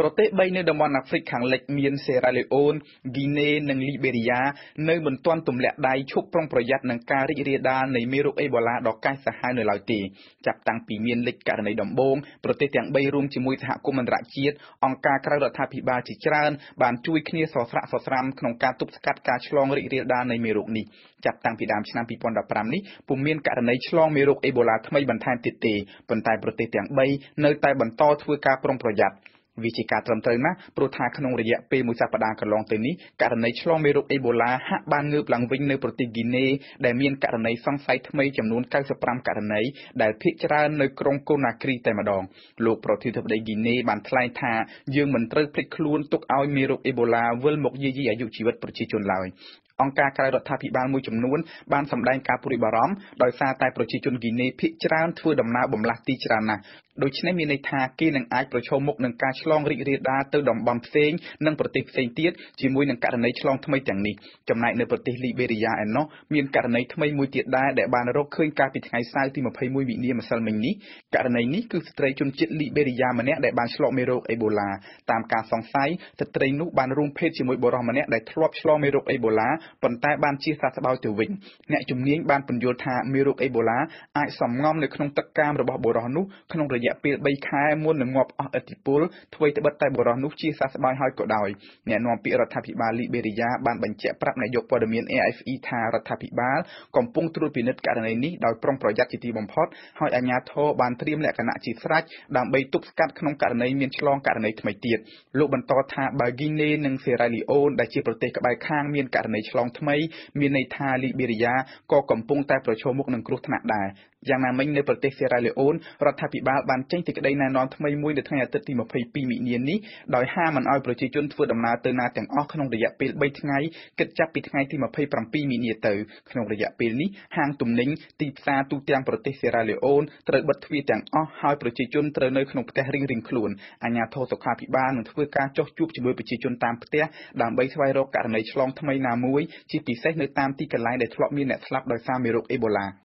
ប្រទេសបីនៅតំបន់អាហ្វ្រិកខាងលិចមានសេរ៉ាលេអូនហ្គីណេនិងលីបេរីយ៉ានៅមិនទាន់ទម្លាក់ដៃឈប់ប្រុងប្រយ័ត្ននឹងការរីករាលដាលនៃមេរោគអេបូឡាដ៏កាចសាហាវនៅឡើយទេចាប់តាំងពីមានលេចករណីដំបូងប្រទេសទាំងបីរួមជាមួយសហគមន៍អន្តរជាតិអង្គការក្រៅរដ្ឋាភិបាលជាច្រើនបានជួយគ្នាសស្រាក់សស្រាំក្នុងការទប់ស្កាត់ការឆ្លងរីករាលដាលនៃមេរោគនេះចាប់តាំងពីដើមឆ្នាំ2015នេះពុំមានករណីឆ្លងមេរោគអេបូឡាថ្មីបន្ថែមទៀតទេប៉ុន្តែប្រទេសទាំងបីនៅតែបន្តធ្វើការប្រុងប្រយ័ត្នវាជាការត្រឹមត្រូវណាស់ព្រោះថាក្នុងរយៈពេលមួយសប្តាហ៍កន្លងទៅនេះករណីឆ្លងមេរោគអេបូឡាហាក់បានងើបឡើងវិញនៅប្រទេសគីណេដែលមានករណីសង្ស័យថ្មីចំនួន95ករណីដែលភាគច្រើននៅក្រុងកូណាគ្រីតែម្ដងលោកប្រធានាធិបតីគីណេបានថ្លែងថាយើងមិនត្រូវភ្លេចខ្លួនទុកឲ្យមេរោគអេបូឡាវិលមកយាយីអាយុជីវិតប្រជាជនឡើយអង្គការក្រៅរដ្ឋាភិបាលមួយចំនួនបានសម្ដែងការព្រួយបារម្ភដោយសារតែប្រជាជនគីណេភាគច្រើនធ្វើដំណើរបំលាស់ទីច្រើនណាស់ដូច្នេះមានន័យថាគេនឹងអាចប្រឈមមុខនឹងការឆ្លឆ្លងរីករាលដាលទៅតំបន់ផ្សេងនិងប្រទេសផ្សេងទៀតជាមួយនឹងករណីឆ្លងថ្មីទាំងនេះចំណែកនៅប្រទេសលីបេរីយ៉ាឯណោះមានករណីថ្មីមួយទៀតដែរដែលបានរកឃើញកាលពីថ្ងៃសៅរ៍ទី21វិនាម្សិលមិញនេះករណីនេះគឺស្ត្រីជនជាតិលីបេរីយ៉ាម្នាក់ដែលបានឆ្លងមេរោគអេបូឡាតាមការសង្ស័យស្ត្រីនោះបានរួមភេទជាមួយបុរសម្នាក់ដែលធ្លាប់ឆ្លងមេរោគអេបូឡាប៉ុន្តែបានជាសះស្បើយទៅវិញអ្នកជំនាញបានពន្យល់ថាមេរោគអេបូឡាអាចសំងំនៅក្នុងទឹកកាមរបស់បុរសនោះក្នុងរយៈពេល3ខែមុននឹងងាប់អស់ឥទ្ធិពលថ្មីត្បិតតែបុរសនោះជាសះស្បើយហើយក៏ដោយអ្នកនាំពាក្យរដ្ឋាភិបាលលីបេរីយ៉ាបានបញ្ជាក់ប្រាប់នាយកព័ត៌មាន AFE ថារដ្ឋាភិបាលកំពុងត្រួតពិនិត្យករណីនេះដោយប្រុងប្រយ័ត្នជាទីបំផុតហើយអាជ្ញាធរបានត្រៀមលក្ខណៈជាស្រេចដើម្បីទប់ស្កាត់ក្នុងករណីមានឆ្លងករណីថ្មីទៀតលោកបន្តថាបើគីណេនិងសេរ៉ាលីអូនដែលជាប្រទេសក្បែរខាងមានករណីឆ្លងថ្មីមានន័យថាលីបេរីយ៉ាក៏កំពុងតែប្រឈមមុខនឹងគ្រោះថ្នាក់ដែរយ៉ាងណាមិញនៅប្រទេសសេរ៉ាលីអូនរដ្ឋាភិបាលបានចេញសេចក្តីណែនាំថ្មីមួយនៅថ្ងៃអាទិត្យទី2មីនានេះដោយហាមិនអោយប្រជាជនធ្វើដំណើរទៅណាទាំងអស់ក្នុងរយៈពេល3ថ្ងៃគិតចាប់ពីថ្ងៃទី27មីនាទៅក្នុងរយៈពេលនេះហាងទំនិញទីផ្សារទូទាំងប្រទេសសេរ៉ាលេអូនត្រូវបិទទ្វារទាំងអស់ហើយប្រជាជនត្រូវនៅក្នុងផ្ទះរៀងៗខ្លួនអាជ្ញាធរសុខាភិបាលនឹងធ្វើការចុះជួបជាមួយប្រជាជនតាមផ្ទះដើម្បីស្វែងរកករណីឆ្លងថ្មីណាមួយជាពិសេសនៅតាមទីកន្លែងដែលធ្លាប់មានអ្នកស្លាប់ដោយសារមេរោគអេបូឡា។